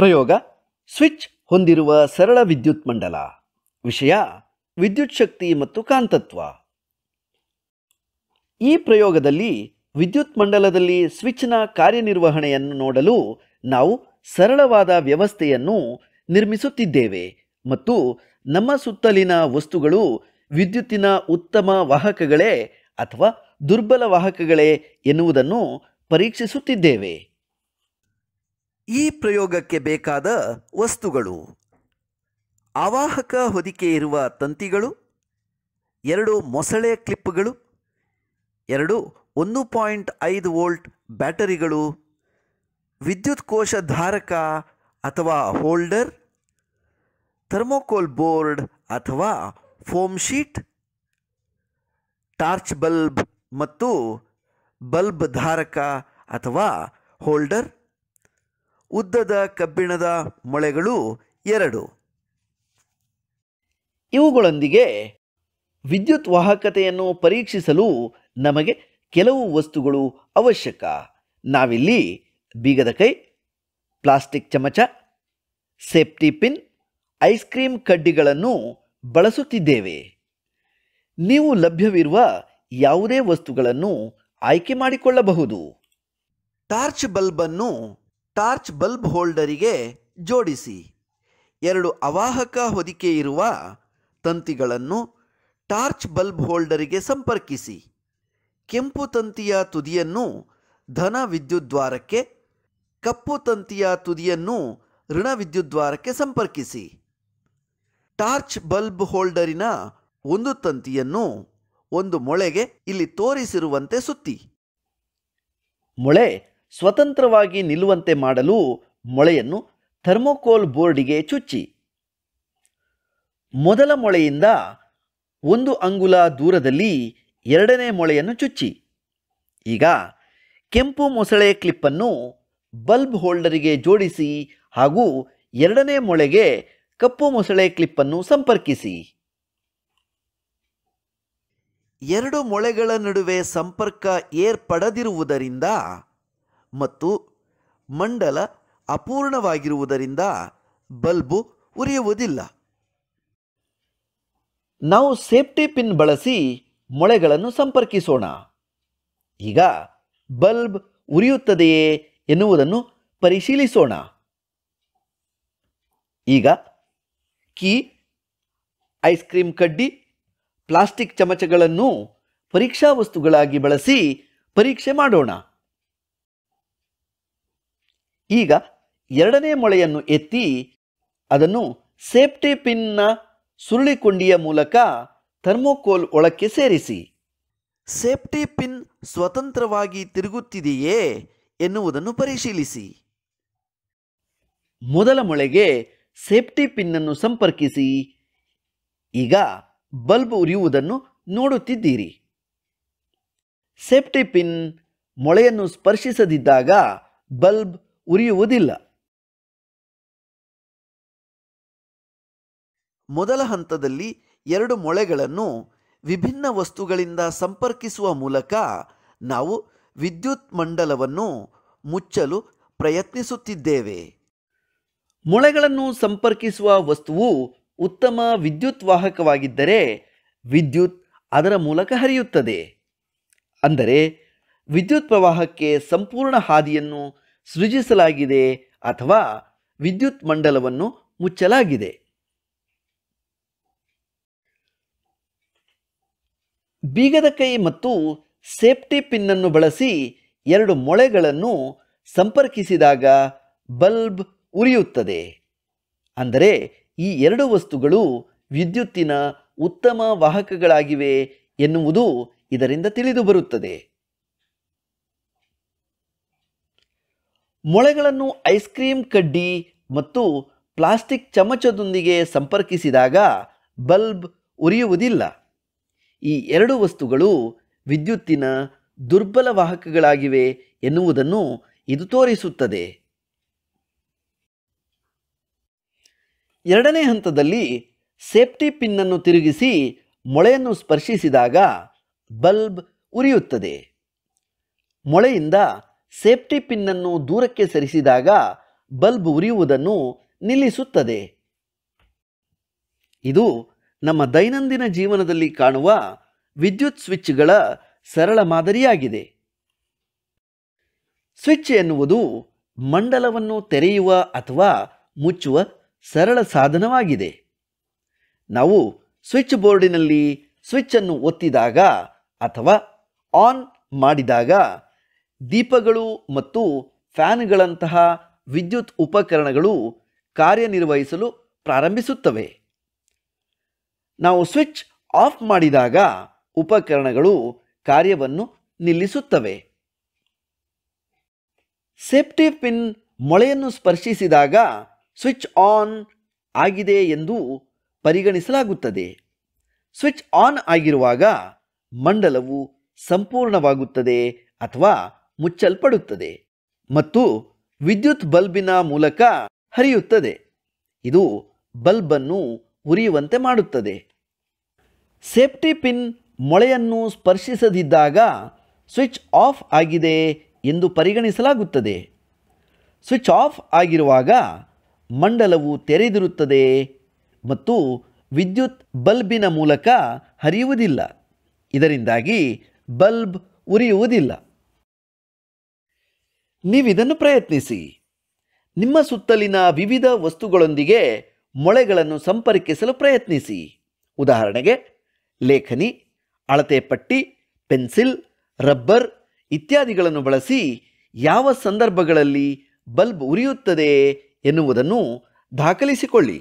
ಪ್ರಯೋಗ ಸ್ವಿಚ್ ಹೊಂದಿರುವ ಸರಳ ವಿದ್ಯುತ್ ಮಂಡಲ ವಿಷಯ ವಿದ್ಯುತ್ ಶಕ್ತಿ ಮತ್ತು ಕಾಂತತ್ವ ಈ ಪ್ರಯೋಗದಲ್ಲಿ ವಿದ್ಯುತ್ ಮಂಡಲದಲ್ಲಿ ಸ್ವಿಚ್ನ ಕಾರ್ಯನಿರ್ವಹಣೆಯನ್ನು ನೋಡಲು ನಾವು ಸರಳವಾದ ವ್ಯವಸ್ಥೆಯನ್ನು ನಿರ್ಮಿಸುತ್ತಿದ್ದೇವೆ ಮತ್ತು ನಮ್ಮ ಸುತ್ತಲಿನ ವಸ್ತುಗಳು ವಿದ್ಯುತ್ತಿನ ಉತ್ತಮ ವಾಹಕಗಳೇ ಅಥವಾ ದುರ್ಬಲ ವಾಹಕಗಳೇ ಎನ್ನುವುದನ್ನು ಪರೀಕ್ಷಿಸುತ್ತಿದ್ದೇವೆ ಈ ಪ್ರಯೋಗಕ್ಕೆ ಬೇಕಾದ ವಸ್ತುಗಳು ಅವಾಹಕ ಹೊದಿಕೆ ಇರುವ ತಂತಿಗಳು ಎರಡು ಮೊಸಳೆ ಕ್ಲಿಪ್ಗಳು ಎರಡು ಒಂದು ಪಾಯಿಂಟ್ ಐದು ವೋಲ್ಟ್ ಬ್ಯಾಟರಿಗಳು ವಿದ್ಯುತ್ ಕೋಶ ಧಾರಕ ಅಥವಾ ಹೋಲ್ಡರ್ ಥರ್ಮೋಕೋಲ್ ಬೋರ್ಡ್ ಅಥವಾ ಫೋಮ್ ಶೀಟ್ ಟಾರ್ಚ್ ಬಲ್ಬ್ ಮತ್ತು ಬಲ್ಬ್ ಧಾರಕ ಅಥವಾ ಹೋಲ್ಡರ್ ಉದ್ದದ ಕಬ್ಬಿಣದ ಮೊಳೆಗಳು ಎರಡು ಇವುಗಳೊಂದಿಗೆ ವಿದ್ಯುತ್ ವಾಹಕತೆಯನ್ನು ಪರೀಕ್ಷಿಸಲು ನಮಗೆ ಕೆಲವು ವಸ್ತುಗಳು ಅವಶ್ಯಕ ನಾವಿಲ್ಲಿ ಬೀಗದ ಕೈ ಪ್ಲಾಸ್ಟಿಕ್ ಚಮಚ ಸೇಫ್ಟಿ ಪಿನ್ ಐಸ್ ಕ್ರೀಮ್ ಕಡ್ಡಿಗಳನ್ನು ಬಳಸುತ್ತಿದ್ದೇವೆ ನೀವು ಲಭ್ಯವಿರುವ ಯಾವುದೇ ವಸ್ತುಗಳನ್ನು ಆಯ್ಕೆ ಮಾಡಿಕೊಳ್ಳಬಹುದು ಟಾರ್ಚ್ ಬಲ್ಬನ್ನು ಟಾರ್ಚ್ ಬಲ್ಬ್ ಹೋಲ್ಡರಿಗೆ ಜೋಡಿಸಿ ಎರಡು ಅವಾಹಕ ಹೊದಿಕೆ ಇರುವ ತಂತಿಗಳನ್ನು ಟಾರ್ಚ್ ಬಲ್ಬ್ ಹೋಲ್ಡರಿಗೆ ಸಂಪರ್ಕಿಸಿ ಕೆಂಪು ತಂತಿಯ ತುದಿಯನ್ನು ಧನ ವಿದ್ಯುದ್ವಾರಕ್ಕೆ ಕಪ್ಪು ತಂತಿಯ ತುದಿಯನ್ನು ಋಣ ವಿದ್ಯುದ್ವಾರಕ್ಕೆ ಸಂಪರ್ಕಿಸಿ ಟಾರ್ಚ್ ಬಲ್ಬ್ ಹೋಲ್ಡರಿನ ಒಂದು ತಂತಿಯನ್ನು ಒಂದು ಮೊಳೆಗೆ ಇಲ್ಲಿ ತೋರಿಸಿರುವಂತೆ ಸುತ್ತಿ ಮೊಳೆ ಸ್ವತಂತ್ರವಾಗಿ ನಿಲ್ಲುವಂತೆ ಮಾಡಲು ಮೊಳೆಯನ್ನು ಥರ್ಮೋಕೋಲ್ ಬೋರ್ಡಿಗೆ ಚುಚ್ಚಿ ಮೊದಲ ಮೊಳೆಯಿಂದ ಒಂದು ಅಂಗುಲ ದೂರದಲ್ಲಿ ಎರಡನೇ ಮೊಳೆಯನ್ನು ಚುಚ್ಚಿ ಈಗ ಕೆಂಪು ಮೊಸಳೆ ಕ್ಲಿಪ್ಪನ್ನು ಬಲ್ಬ್ ಹೋಲ್ಡರಿಗೆ ಜೋಡಿಸಿ ಹಾಗೂ ಎರಡನೇ ಮೊಳೆಗೆ ಕಪ್ಪು ಮೊಸಳೆ ಕ್ಲಿಪ್ಪನ್ನು ಸಂಪರ್ಕಿಸಿ ಎರಡು ಮೊಳೆಗಳ ನಡುವೆ ಸಂಪರ್ಕ ಏರ್ಪಡದಿರುವುದರಿಂದ ಮತ್ತು ಮಂಡಲ ಅಪೂರ್ಣವಾಗಿರುವುದರಿಂದ ಬಲ್ಬು ಉರಿಯುವುದಿಲ್ಲ ನಾವು ಸೇಫ್ಟಿ ಪಿನ್ ಬಳಸಿ ಮೊಳೆಗಳನ್ನು ಸಂಪರ್ಕಿಸೋಣ ಈಗ ಬಲ್ಬ್ ಉರಿಯುತ್ತದೆಯೇ ಎನ್ನುವುದನ್ನು ಪರಿಶೀಲಿಸೋಣ ಈಗ ಕೀ ಐಸ್ ಕ್ರೀಮ್ ಕಡ್ಡಿ ಪ್ಲಾಸ್ಟಿಕ್ ಚಮಚಗಳನ್ನು ಪರೀಕ್ಷಾ ವಸ್ತುಗಳಾಗಿ ಬಳಸಿ ಪರೀಕ್ಷೆ ಮಾಡೋಣ ಈಗ ಎರಡನೇ ಮೊಳೆಯನ್ನು ಎತ್ತಿ ಅದನ್ನು ಸೇಫ್ಟಿ ಪಿನ್ನ ಸುರುಳಿಕೊಂಡಿಯ ಮೂಲಕ ಥರ್ಮೋಕೋಲ್ ಒಳಕ್ಕೆ ಸೇರಿಸಿ ಸೇಫ್ಟಿ ಪಿನ್ ಸ್ವತಂತ್ರವಾಗಿ ತಿರುಗುತ್ತಿದೆಯೇ ಎನ್ನುವುದನ್ನು ಪರಿಶೀಲಿಸಿ ಮೊದಲ ಮೊಳೆಗೆ ಸೇಫ್ಟಿ ಅನ್ನು ಸಂಪರ್ಕಿಸಿ ಈಗ ಬಲ್ಬ್ ಉರಿಯುವುದನ್ನು ನೋಡುತ್ತಿದ್ದೀರಿ ಸೇಫ್ಟಿ ಪಿನ್ ಮೊಳೆಯನ್ನು ಸ್ಪರ್ಶಿಸದಿದ್ದಾಗ ಬಲ್ಬ್ ಉರಿಯುವುದಿಲ್ಲ ಮೊದಲ ಹಂತದಲ್ಲಿ ಎರಡು ಮೊಳೆಗಳನ್ನು ವಿಭಿನ್ನ ವಸ್ತುಗಳಿಂದ ಸಂಪರ್ಕಿಸುವ ಮೂಲಕ ನಾವು ವಿದ್ಯುತ್ ಮಂಡಲವನ್ನು ಮುಚ್ಚಲು ಪ್ರಯತ್ನಿಸುತ್ತಿದ್ದೇವೆ ಮೊಳೆಗಳನ್ನು ಸಂಪರ್ಕಿಸುವ ವಸ್ತುವು ಉತ್ತಮ ವಿದ್ಯುತ್ ವಾಹಕವಾಗಿದ್ದರೆ ವಿದ್ಯುತ್ ಅದರ ಮೂಲಕ ಹರಿಯುತ್ತದೆ ಅಂದರೆ ವಿದ್ಯುತ್ ಪ್ರವಾಹಕ್ಕೆ ಸಂಪೂರ್ಣ ಹಾದಿಯನ್ನು ಸೃಜಿಸಲಾಗಿದೆ ಅಥವಾ ವಿದ್ಯುತ್ ಮಂಡಲವನ್ನು ಮುಚ್ಚಲಾಗಿದೆ ಬೀಗದ ಕೈ ಮತ್ತು ಸೇಫ್ಟಿ ಪಿನ್ನನ್ನು ಬಳಸಿ ಎರಡು ಮೊಳೆಗಳನ್ನು ಸಂಪರ್ಕಿಸಿದಾಗ ಬಲ್ಬ್ ಉರಿಯುತ್ತದೆ ಅಂದರೆ ಈ ಎರಡು ವಸ್ತುಗಳು ವಿದ್ಯುತ್ತಿನ ಉತ್ತಮ ವಾಹಕಗಳಾಗಿವೆ ಎನ್ನುವುದು ಇದರಿಂದ ತಿಳಿದುಬರುತ್ತದೆ ಮೊಳೆಗಳನ್ನು ಐಸ್ ಕ್ರೀಮ್ ಕಡ್ಡಿ ಮತ್ತು ಪ್ಲಾಸ್ಟಿಕ್ ಚಮಚದೊಂದಿಗೆ ಸಂಪರ್ಕಿಸಿದಾಗ ಬಲ್ಬ್ ಉರಿಯುವುದಿಲ್ಲ ಈ ಎರಡು ವಸ್ತುಗಳು ವಿದ್ಯುತ್ತಿನ ದುರ್ಬಲ ವಾಹಕಗಳಾಗಿವೆ ಎನ್ನುವುದನ್ನು ಇದು ತೋರಿಸುತ್ತದೆ ಎರಡನೇ ಹಂತದಲ್ಲಿ ಸೇಫ್ಟಿ ಪಿನ್ನನ್ನು ತಿರುಗಿಸಿ ಮೊಳೆಯನ್ನು ಸ್ಪರ್ಶಿಸಿದಾಗ ಬಲ್ಬ್ ಉರಿಯುತ್ತದೆ ಮೊಳೆಯಿಂದ ಸೇಫ್ಟಿ ಪಿನ್ನನ್ನು ದೂರಕ್ಕೆ ಸರಿಸಿದಾಗ ಬಲ್ಬ್ ಉರಿಯುವುದನ್ನು ನಿಲ್ಲಿಸುತ್ತದೆ ಇದು ನಮ್ಮ ದೈನಂದಿನ ಜೀವನದಲ್ಲಿ ಕಾಣುವ ವಿದ್ಯುತ್ ಸ್ವಿಚ್ಗಳ ಸರಳ ಮಾದರಿಯಾಗಿದೆ ಸ್ವಿಚ್ ಎನ್ನುವುದು ಮಂಡಲವನ್ನು ತೆರೆಯುವ ಅಥವಾ ಮುಚ್ಚುವ ಸರಳ ಸಾಧನವಾಗಿದೆ ನಾವು ಸ್ವಿಚ್ ಬೋರ್ಡಿನಲ್ಲಿ ಸ್ವಿಚ್ ಅನ್ನು ಒತ್ತಿದಾಗ ಅಥವಾ ಆನ್ ಮಾಡಿದಾಗ ದೀಪಗಳು ಮತ್ತು ಫ್ಯಾನ್ಗಳಂತಹ ವಿದ್ಯುತ್ ಉಪಕರಣಗಳು ಕಾರ್ಯನಿರ್ವಹಿಸಲು ಪ್ರಾರಂಭಿಸುತ್ತವೆ ನಾವು ಸ್ವಿಚ್ ಆಫ್ ಮಾಡಿದಾಗ ಉಪಕರಣಗಳು ಕಾರ್ಯವನ್ನು ನಿಲ್ಲಿಸುತ್ತವೆ ಸೇಫ್ಟಿ ಪಿನ್ ಮೊಳೆಯನ್ನು ಸ್ಪರ್ಶಿಸಿದಾಗ ಸ್ವಿಚ್ ಆನ್ ಆಗಿದೆ ಎಂದು ಪರಿಗಣಿಸಲಾಗುತ್ತದೆ ಸ್ವಿಚ್ ಆನ್ ಆಗಿರುವಾಗ ಮಂಡಲವು ಸಂಪೂರ್ಣವಾಗುತ್ತದೆ ಅಥವಾ ಮುಚ್ಚಲ್ಪಡುತ್ತದೆ ಮತ್ತು ವಿದ್ಯುತ್ ಬಲ್ಬಿನ ಮೂಲಕ ಹರಿಯುತ್ತದೆ ಇದು ಬಲ್ಬನ್ನು ಉರಿಯುವಂತೆ ಮಾಡುತ್ತದೆ ಸೇಫ್ಟಿ ಪಿನ್ ಮೊಳೆಯನ್ನು ಸ್ಪರ್ಶಿಸದಿದ್ದಾಗ ಸ್ವಿಚ್ ಆಫ್ ಆಗಿದೆ ಎಂದು ಪರಿಗಣಿಸಲಾಗುತ್ತದೆ ಸ್ವಿಚ್ ಆಫ್ ಆಗಿರುವಾಗ ಮಂಡಲವು ತೆರೆದಿರುತ್ತದೆ ಮತ್ತು ವಿದ್ಯುತ್ ಬಲ್ಬಿನ ಮೂಲಕ ಹರಿಯುವುದಿಲ್ಲ ಇದರಿಂದಾಗಿ ಬಲ್ಬ್ ಉರಿಯುವುದಿಲ್ಲ ನೀವಿದನ್ನು ಪ್ರಯತ್ನಿಸಿ ನಿಮ್ಮ ಸುತ್ತಲಿನ ವಿವಿಧ ವಸ್ತುಗಳೊಂದಿಗೆ ಮೊಳೆಗಳನ್ನು ಸಂಪರ್ಕಿಸಲು ಪ್ರಯತ್ನಿಸಿ ಉದಾಹರಣೆಗೆ ಲೇಖನಿ ಅಳತೆ ಪಟ್ಟಿ ಪೆನ್ಸಿಲ್ ರಬ್ಬರ್ ಇತ್ಯಾದಿಗಳನ್ನು ಬಳಸಿ ಯಾವ ಸಂದರ್ಭಗಳಲ್ಲಿ ಬಲ್ಬ್ ಉರಿಯುತ್ತದೆ ಎನ್ನುವುದನ್ನು ದಾಖಲಿಸಿಕೊಳ್ಳಿ